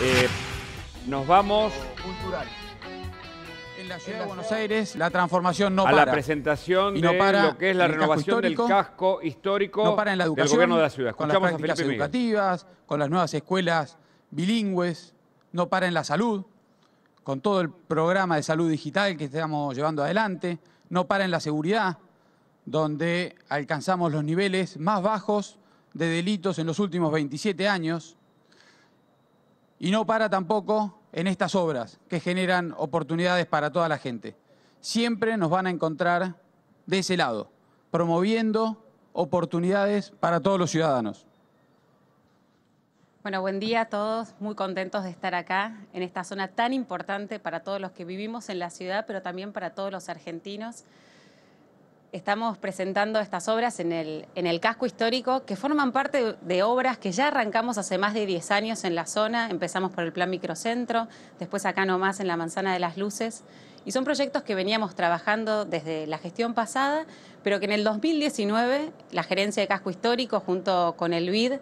Eh, nos vamos. Cultural. En la ciudad de Buenos Aires la transformación no para. A la presentación y no para de lo que es la renovación del casco histórico para la del gobierno de la ciudad. con las prácticas educativas, con las nuevas escuelas bilingües, no para en la salud, con todo el programa de salud digital que estamos llevando adelante, no para en la seguridad, donde alcanzamos los niveles más bajos de delitos en los últimos 27 años, y no para tampoco en estas obras que generan oportunidades para toda la gente. Siempre nos van a encontrar de ese lado, promoviendo oportunidades para todos los ciudadanos. Bueno, buen día a todos, muy contentos de estar acá en esta zona tan importante para todos los que vivimos en la ciudad, pero también para todos los argentinos estamos presentando estas obras en el, en el casco histórico que forman parte de obras que ya arrancamos hace más de 10 años en la zona. Empezamos por el Plan Microcentro, después acá nomás en la Manzana de las Luces. Y son proyectos que veníamos trabajando desde la gestión pasada, pero que en el 2019 la Gerencia de Casco Histórico junto con el BID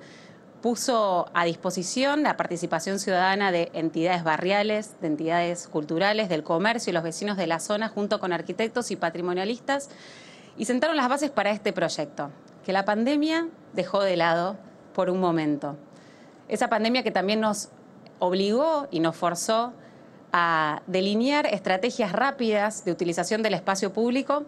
puso a disposición la participación ciudadana de entidades barriales, de entidades culturales, del comercio y los vecinos de la zona, junto con arquitectos y patrimonialistas, y sentaron las bases para este proyecto, que la pandemia dejó de lado por un momento. Esa pandemia que también nos obligó y nos forzó a delinear estrategias rápidas de utilización del espacio público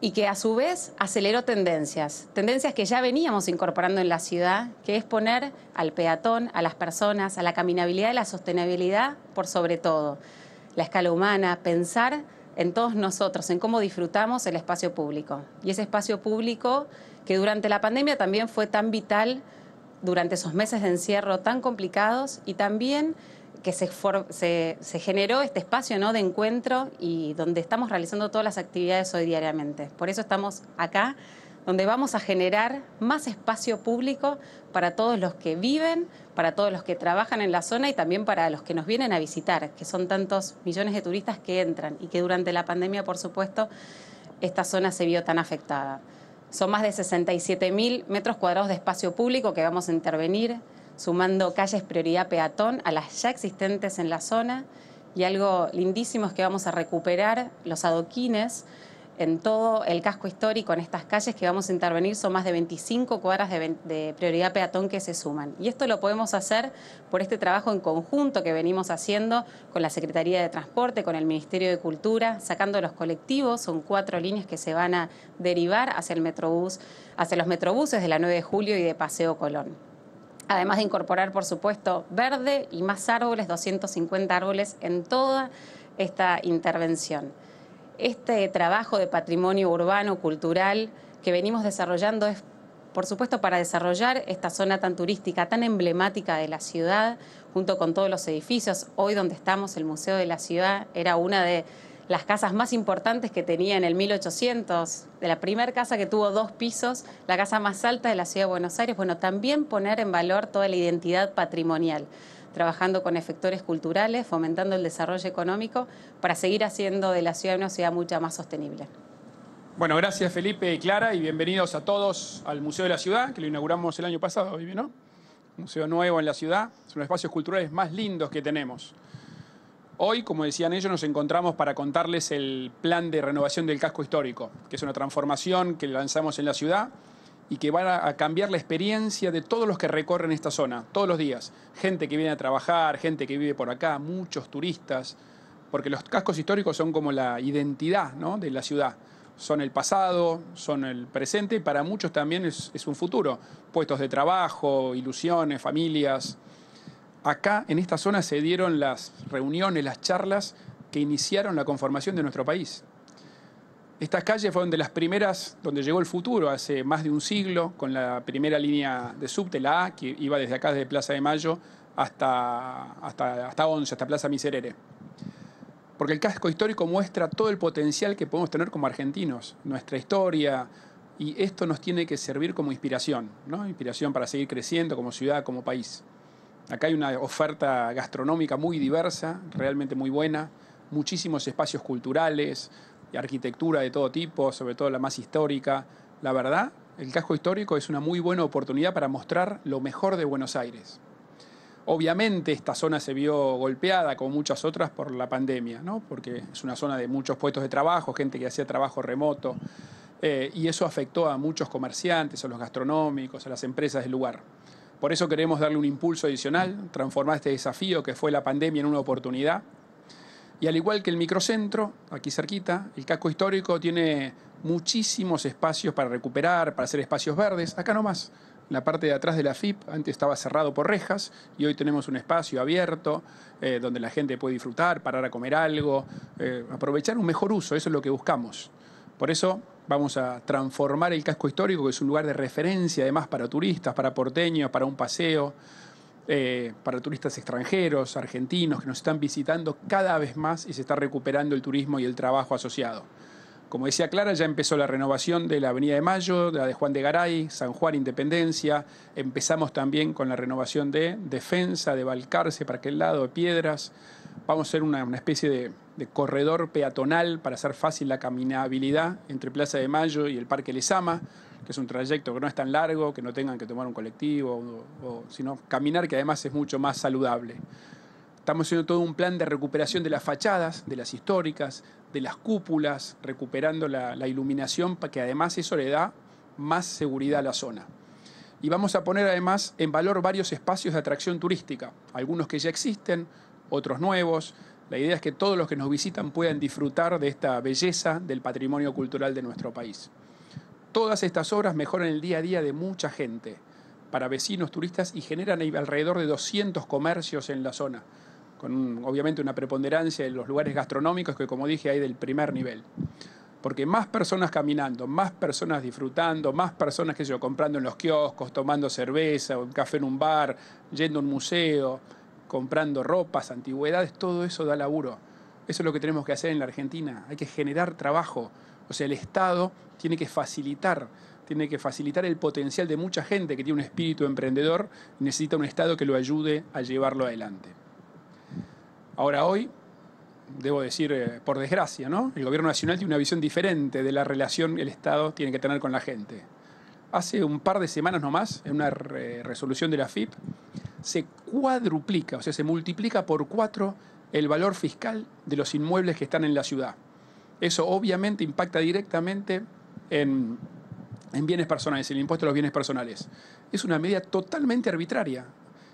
y que a su vez aceleró tendencias, tendencias que ya veníamos incorporando en la ciudad, que es poner al peatón, a las personas, a la caminabilidad y la sostenibilidad por sobre todo, la escala humana, pensar en todos nosotros, en cómo disfrutamos el espacio público. Y ese espacio público que durante la pandemia también fue tan vital, durante esos meses de encierro tan complicados y también que se, se, generó este espacio ¿no? de encuentro y donde estamos realizando todas las actividades hoy diariamente. Por eso estamos acá donde vamos a generar más espacio público para todos los que viven, para todos los que trabajan en la zona y también para los que nos vienen a visitar, que son tantos millones de turistas que entran y que durante la pandemia, por supuesto, esta zona se vio tan afectada. Son más de 67.000 mil metros cuadrados de espacio público que vamos a intervenir, sumando calles prioridad peatón a las ya existentes en la zona. Y algo lindísimo es que vamos a recuperar los adoquines en todo el casco histórico, en estas calles que vamos a intervenir, son más de 25 cuadras de, prioridad peatón que se suman. Y esto lo podemos hacer por este trabajo en conjunto que venimos haciendo con la Secretaría de Transporte, con el Ministerio de Cultura, sacando los colectivos, son cuatro líneas que se van a derivar hacia, el metrobús, hacia los metrobuses de la 9 de julio y de Paseo Colón. Además de incorporar, por supuesto, verde y más árboles, 250 árboles en toda esta intervención. Este trabajo de patrimonio urbano, cultural que venimos desarrollando es, por supuesto, para desarrollar esta zona tan turística, tan emblemática de la ciudad, junto con todos los edificios. Hoy donde estamos, el Museo de la Ciudad, era una de las casas más importantes que tenía en el 1800, de la primera casa que tuvo dos pisos, la casa más alta de la ciudad de Buenos Aires, bueno, también poner en valor toda la identidad patrimonial trabajando con efectores culturales, fomentando el desarrollo económico para seguir haciendo de la ciudad una ciudad mucho más sostenible. Bueno, gracias Felipe y Clara y bienvenidos a todos al Museo de la Ciudad, que lo inauguramos el año pasado, Museo nuevo en la ciudad, es uno de los espacios culturales más lindos que tenemos. Hoy, como decían ellos, nos encontramos para contarles el plan de renovación del casco histórico, que es una transformación que lanzamos en la ciudad y que van a, cambiar la experiencia de todos los que recorren esta zona todos los días. Gente que viene a trabajar, gente que vive por acá, muchos turistas, porque los cascos históricos son como la identidad ¿no? de la ciudad. Son el pasado, son el presente y para muchos también es un futuro. Puestos de trabajo, ilusiones, familias. Acá, en esta zona, se dieron las reuniones, las charlas que iniciaron la conformación de nuestro país. Estas calles fueron de las primeras donde llegó el futuro hace más de un siglo, con la primera línea de subte, la A, que iba desde acá, desde Plaza de Mayo, hasta, hasta, hasta 11, hasta Plaza Miserere. Porque el casco histórico muestra todo el potencial que podemos tener como argentinos, nuestra historia, y esto nos tiene que servir como inspiración, ¿no? inspiración para seguir creciendo como ciudad, como país. Acá hay una oferta gastronómica muy diversa, realmente muy buena, muchísimos espacios culturales, y arquitectura de todo tipo, sobre todo la más histórica. La verdad, el casco histórico es una muy buena oportunidad para mostrar lo mejor de Buenos Aires. Obviamente esta zona se vio golpeada, como muchas otras, por la pandemia, ¿no? porque es una zona de muchos puestos de trabajo, gente que hacía trabajo remoto, eh, y eso afectó a muchos comerciantes, a los gastronómicos, a las empresas del lugar. Por eso queremos darle un impulso adicional, transformar este desafío que fue la pandemia en una oportunidad y al igual que el microcentro, aquí cerquita, el casco histórico tiene muchísimos espacios para recuperar, para hacer espacios verdes. Acá nomás, la parte de atrás de la FIP, antes estaba cerrado por rejas y hoy tenemos un espacio abierto eh, donde la gente puede disfrutar, parar a comer algo, eh, aprovechar un mejor uso, eso es lo que buscamos. Por eso vamos a transformar el casco histórico, que es un lugar de referencia además para turistas, para porteños, para un paseo. Eh, para turistas extranjeros, argentinos, que nos están visitando cada vez más y se está recuperando el turismo y el trabajo asociado. Como decía Clara, ya empezó la renovación de la Avenida de Mayo, de la de Juan de Garay, San Juan Independencia. Empezamos también con la renovación de Defensa, de Balcarce para aquel lado, de Piedras. Vamos a hacer una especie de de corredor peatonal para hacer fácil la caminabilidad entre Plaza de Mayo y el Parque Lezama, que es un trayecto que no es tan largo, que no tengan que tomar un colectivo, sino caminar, que además es mucho más saludable. Estamos haciendo todo un plan de recuperación de las fachadas, de las históricas, de las cúpulas, recuperando la, iluminación, para que además eso le da más seguridad a la zona. Y vamos a poner además en valor varios espacios de atracción turística, algunos que ya existen, otros nuevos, la idea es que todos los que nos visitan puedan disfrutar de esta belleza del patrimonio cultural de nuestro país. Todas estas obras mejoran el día a día de mucha gente, para vecinos, turistas y generan alrededor de 200 comercios en la zona, con obviamente una preponderancia en los lugares gastronómicos que como dije hay del primer nivel. Porque más personas caminando, más personas disfrutando, más personas que yo comprando en los kioscos, tomando cerveza, un café en un bar, yendo a un museo, comprando ropas, antigüedades, todo eso da laburo. Eso es lo que tenemos que hacer en la Argentina. Hay que generar trabajo. O sea, el Estado tiene que facilitar, tiene que facilitar el potencial de mucha gente que tiene un espíritu emprendedor necesita un Estado que lo ayude a llevarlo adelante. Ahora hoy, debo decir, eh, por desgracia, ¿no? El gobierno nacional tiene una visión diferente de la relación que el Estado tiene que tener con la gente. Hace un par de semanas nomás, en una resolución de la FIP, se cuadruplica, o sea, se multiplica por cuatro el valor fiscal de los inmuebles que están en la ciudad. Eso obviamente impacta directamente en, bienes personales, el impuesto a los bienes personales. Es una medida totalmente arbitraria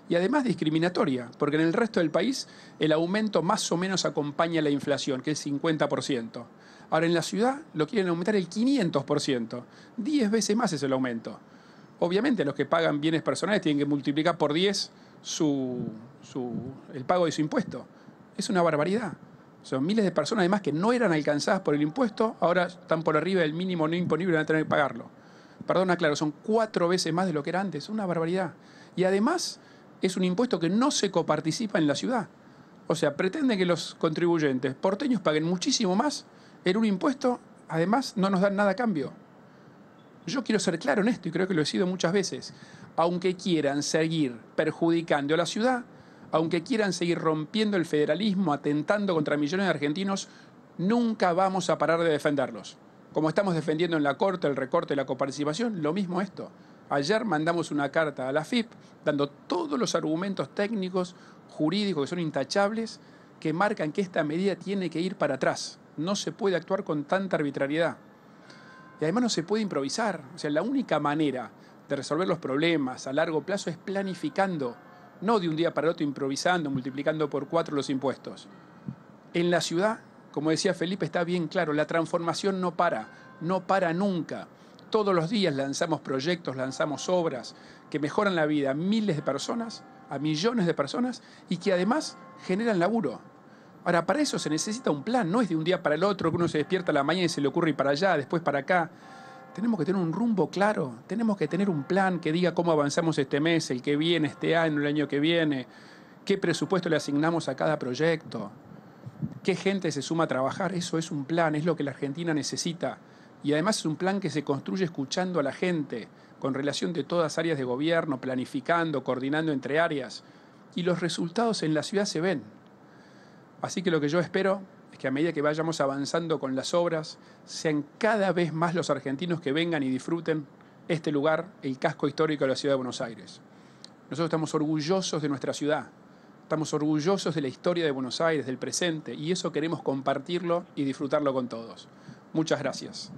y además discriminatoria, porque en el resto del país el aumento más o menos acompaña la inflación, que es el 50%. Ahora en la ciudad lo quieren aumentar el 500%, 10 veces más es el aumento. Obviamente los que pagan bienes personales tienen que multiplicar por 10 el pago de su impuesto. Es una barbaridad. Son miles de personas además que no eran alcanzadas por el impuesto, ahora están por arriba del mínimo no imponible y van a tener que pagarlo. Perdona, claro, son cuatro veces más de lo que era antes, una barbaridad. Y además es un impuesto que no se coparticipa en la ciudad. O sea, pretende que los contribuyentes porteños paguen muchísimo más en un impuesto, además no nos dan nada a cambio. Yo quiero ser claro en esto y creo que lo he sido muchas veces aunque quieran seguir perjudicando a la ciudad, aunque quieran seguir rompiendo el federalismo, atentando contra millones de argentinos, nunca vamos a parar de defenderlos. Como estamos defendiendo en la Corte el recorte de la coparticipación, lo mismo esto. Ayer mandamos una carta a la FIP dando todos los argumentos técnicos, jurídicos, que son intachables, que marcan que esta medida tiene que ir para atrás. No se puede actuar con tanta arbitrariedad. Y además no se puede improvisar. O sea, la única manera de resolver los problemas a largo plazo es planificando, no de un día para el otro improvisando, multiplicando por cuatro los impuestos. En la ciudad, como decía Felipe, está bien claro, la transformación no para, no para nunca. Todos los días lanzamos proyectos, lanzamos obras que mejoran la vida a miles de personas, a millones de personas y que además generan laburo. Ahora, para eso se necesita un plan, no es de un día para el otro que uno se despierta a la mañana y se le ocurre ir para allá, después para acá. Tenemos que tener un rumbo claro, tenemos que tener un plan que diga cómo avanzamos este mes, el que viene, este año, el año que viene, qué presupuesto le asignamos a cada proyecto, qué gente se suma a trabajar. Eso es un plan, es lo que la Argentina necesita. Y además es un plan que se construye escuchando a la gente, con relación de todas áreas de gobierno, planificando, coordinando entre áreas. Y los resultados en la ciudad se ven. Así que lo que yo espero que a medida que vayamos avanzando con las obras, sean cada vez más los argentinos que vengan y disfruten este lugar, el casco histórico de la ciudad de Buenos Aires. Nosotros estamos orgullosos de nuestra ciudad, estamos orgullosos de la historia de Buenos Aires, del presente, y eso queremos compartirlo y disfrutarlo con todos. Muchas gracias.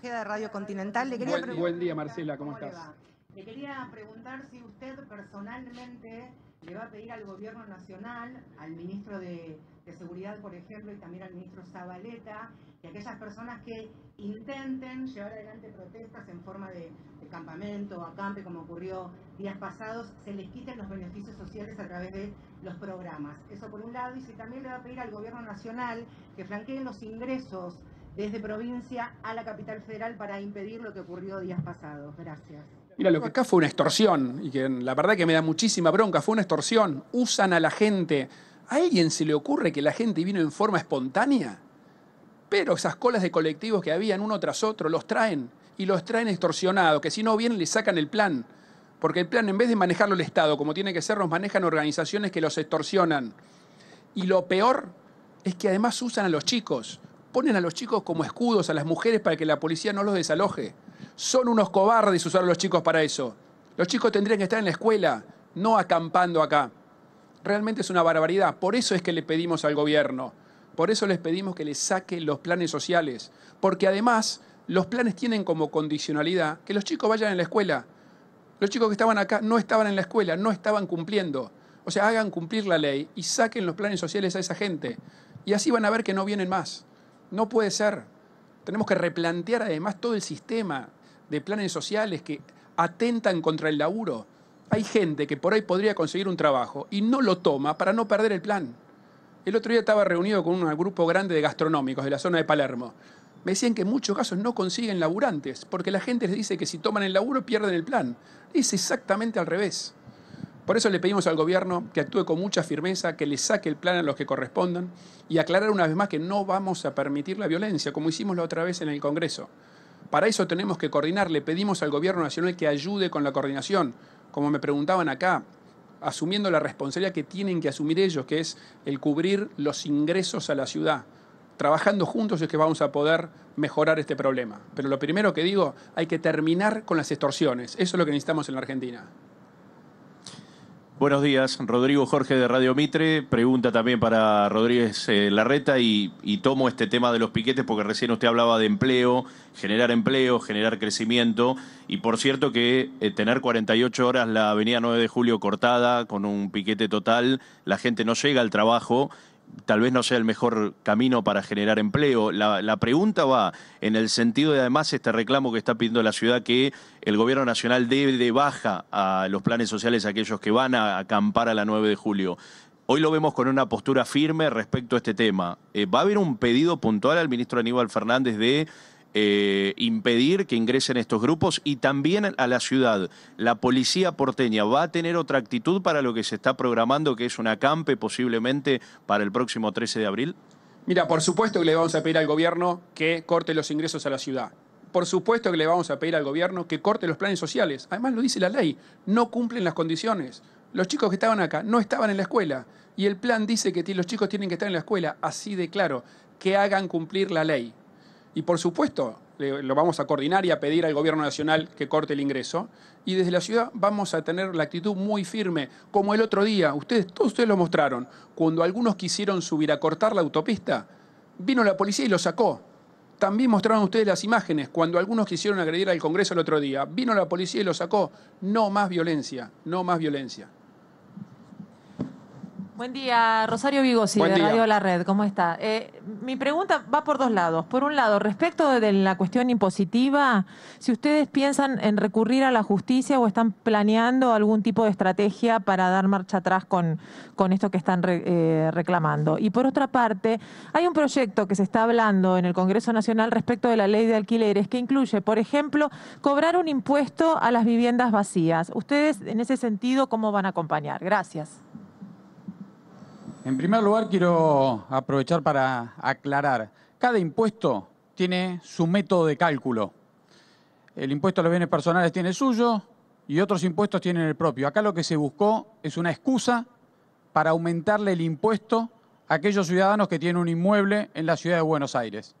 de Radio Continental. buen, día, Marcela, ¿cómo, estás? le, quería preguntar si usted personalmente le va a pedir al gobierno nacional, al ministro de, Seguridad, por ejemplo, y también al ministro Zabaleta, que aquellas personas que intenten llevar adelante protestas en forma de, campamento o acampe, como ocurrió días pasados, se les quiten los beneficios sociales a través de los programas. Eso por un lado, y si también le va a pedir al gobierno nacional que flanqueen los ingresos desde provincia a la capital federal para impedir lo que ocurrió días pasados. Gracias. Mira, lo que acá fue una extorsión, y que la verdad que me da muchísima bronca, fue una extorsión. Usan a la gente. ¿A alguien se le ocurre que la gente vino en forma espontánea? Pero esas colas de colectivos que habían uno tras otro los traen y los traen extorsionados, que si no vienen le sacan el plan. Porque el plan, en vez de manejarlo el Estado como tiene que ser, los manejan organizaciones que los extorsionan. Y lo peor es que además usan a los chicos ponen a los chicos como escudos a las mujeres para que la policía no los desaloje. Son unos cobardes usar a los chicos para eso. Los chicos tendrían que estar en la escuela, no acampando acá. Realmente es una barbaridad. Por eso es que le pedimos al gobierno, por eso les pedimos que les saquen los planes sociales, porque además los planes tienen como condicionalidad que los chicos vayan a la escuela. Los chicos que estaban acá no estaban en la escuela, no estaban cumpliendo. O sea, hagan cumplir la ley y saquen los planes sociales a esa gente. Y así van a ver que no vienen más. No puede ser. Tenemos que replantear además todo el sistema de planes sociales que atentan contra el laburo. Hay gente que por ahí podría conseguir un trabajo y no lo toma para no perder el plan. El otro día estaba reunido con un grupo grande de gastronómicos de la zona de Palermo. Me decían que en muchos casos no consiguen laburantes, porque la gente les dice que si toman el laburo pierden el plan. Es exactamente al revés. Por eso le pedimos al gobierno que actúe con mucha firmeza, que le saque el plan a los que correspondan y aclarar una vez más que no vamos a permitir la violencia, como hicimos la otra vez en el Congreso. Para eso tenemos que coordinar, le pedimos al gobierno nacional que ayude con la coordinación, como me preguntaban acá, asumiendo la responsabilidad que tienen que asumir ellos, que es el cubrir los ingresos a la ciudad. Trabajando juntos es que vamos a poder mejorar este problema. Pero lo primero que digo, hay que terminar con las extorsiones. Eso es lo que necesitamos en la Argentina. Buenos días, Rodrigo Jorge de Radio Mitre. Pregunta también para Rodríguez eh, Larreta y, tomo este tema de los piquetes porque recién usted hablaba de empleo, generar empleo, generar crecimiento y por cierto que eh, tener 48 horas la avenida 9 de julio cortada con un piquete total, la gente no llega al trabajo tal vez no sea el mejor camino para generar empleo. La, pregunta va en el sentido de además este reclamo que está pidiendo la ciudad que el gobierno nacional debe de baja a los planes sociales a aquellos que van a acampar a la 9 de julio. Hoy lo vemos con una postura firme respecto a este tema. Eh, ¿Va a haber un pedido puntual al ministro Aníbal Fernández de eh, impedir que ingresen estos grupos y también a la ciudad. La policía porteña va a tener otra actitud para lo que se está programando, que es un acampe posiblemente para el próximo 13 de abril. Mira, por supuesto que le vamos a pedir al gobierno que corte los ingresos a la ciudad. Por supuesto que le vamos a pedir al gobierno que corte los planes sociales. Además lo dice la ley, no cumplen las condiciones. Los chicos que estaban acá no estaban en la escuela y el plan dice que los chicos tienen que estar en la escuela, así de claro, que hagan cumplir la ley. Y por supuesto, lo vamos a coordinar y a pedir al gobierno nacional que corte el ingreso. Y desde la ciudad vamos a tener la actitud muy firme, como el otro día, ustedes, todos ustedes lo mostraron, cuando algunos quisieron subir a cortar la autopista, vino la policía y lo sacó. También mostraron ustedes las imágenes, cuando algunos quisieron agredir al Congreso el otro día, vino la policía y lo sacó. No más violencia, no más violencia. Buen día, Rosario Vigosi, de Radio La Red. ¿Cómo está? Eh, mi pregunta va por dos lados. Por un lado, respecto de la cuestión impositiva, si ustedes piensan en recurrir a la justicia o están planeando algún tipo de estrategia para dar marcha atrás con, con esto que están eh, reclamando. Y por otra parte, hay un proyecto que se está hablando en el Congreso Nacional respecto de la ley de alquileres que incluye, por ejemplo, cobrar un impuesto a las viviendas vacías. ¿Ustedes en ese sentido cómo van a acompañar? Gracias. En primer lugar, quiero aprovechar para aclarar. Cada impuesto tiene su método de cálculo. El impuesto a los bienes personales tiene el suyo y otros impuestos tienen el propio. Acá lo que se buscó es una excusa para aumentarle el impuesto a aquellos ciudadanos que tienen un inmueble en la ciudad de Buenos Aires.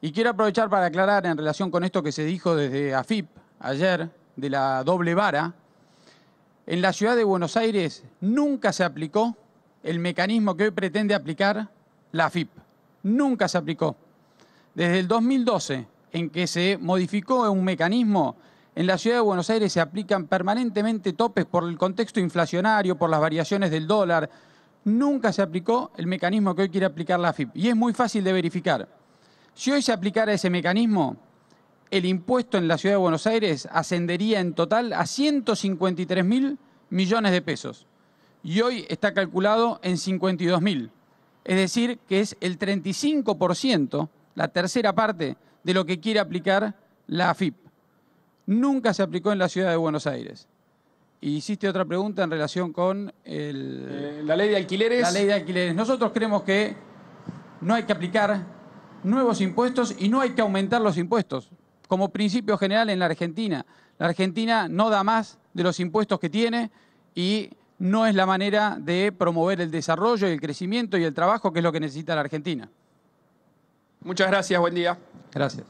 Y quiero aprovechar para aclarar en relación con esto que se dijo desde AFIP ayer, de la doble vara, en la ciudad de Buenos Aires nunca se aplicó el mecanismo que hoy pretende aplicar la AFIP. Nunca se aplicó. Desde el 2012, en que se modificó un mecanismo, en la ciudad de Buenos Aires se aplican permanentemente topes por el contexto inflacionario, por las variaciones del dólar. Nunca se aplicó el mecanismo que hoy quiere aplicar la AFIP. Y es muy fácil de verificar. Si hoy se aplicara ese mecanismo, el impuesto en la ciudad de Buenos Aires ascendería en total a 153 mil millones de pesos y hoy está calculado en 52.000. Es decir, que es el 35%, la tercera parte de lo que quiere aplicar la AFIP. Nunca se aplicó en la ciudad de Buenos Aires. Y hiciste otra pregunta en relación con eh, la ley de alquileres. La ley de alquileres. Nosotros creemos que no hay que aplicar nuevos impuestos y no hay que aumentar los impuestos. Como principio general en la Argentina, la Argentina no da más de los impuestos que tiene y no es la manera de promover el desarrollo y el crecimiento y el trabajo que es lo que necesita la Argentina. Muchas gracias, buen día. Gracias.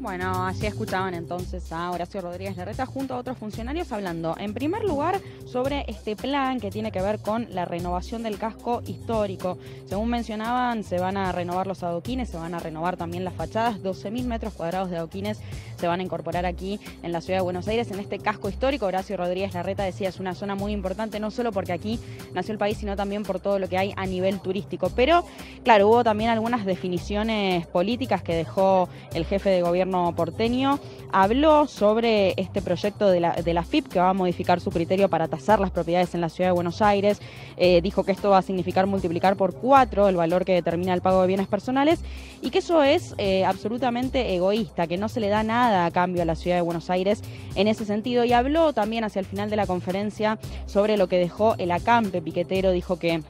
Bueno, así escuchaban entonces a Horacio Rodríguez Larreta junto a otros funcionarios hablando, en primer lugar, sobre este plan que tiene que ver con la renovación del casco histórico. Según mencionaban, se van a renovar los adoquines, se van a renovar también las fachadas, 12.000 metros cuadrados de adoquines se van a incorporar aquí en la ciudad de Buenos Aires, en este casco histórico. Horacio Rodríguez Larreta decía, es una zona muy importante, no solo porque aquí nació el país, sino también por todo lo que hay a nivel turístico. Pero, claro, hubo también algunas definiciones políticas que dejó el jefe de gobierno gobierno porteño habló sobre este proyecto de la, de FIP que va a modificar su criterio para tasar las propiedades en la ciudad de Buenos Aires. Eh, dijo que esto va a significar multiplicar por cuatro el valor que determina el pago de bienes personales y que eso es eh, absolutamente egoísta, que no se le da nada a cambio a la ciudad de Buenos Aires en ese sentido. Y habló también hacia el final de la conferencia sobre lo que dejó el acampe piquetero. Dijo que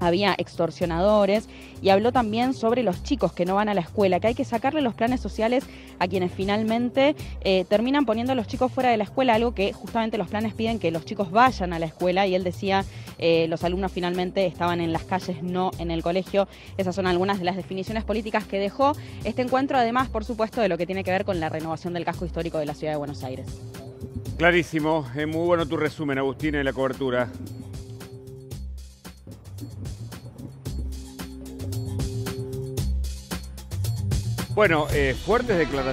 había extorsionadores y habló también sobre los chicos que no van a la escuela, que hay que sacarle los planes sociales a quienes finalmente eh, terminan poniendo a los chicos fuera de la escuela, algo que justamente los planes piden que los chicos vayan a la escuela y él decía eh, los alumnos finalmente estaban en las calles, no en el colegio. Esas son algunas de las definiciones políticas que dejó este encuentro, además por supuesto de lo que tiene que ver con la renovación del casco histórico de la ciudad de Buenos Aires. Clarísimo, Es eh, muy bueno tu resumen, Agustín, y la cobertura. Bueno, eh, fuertes declaraciones.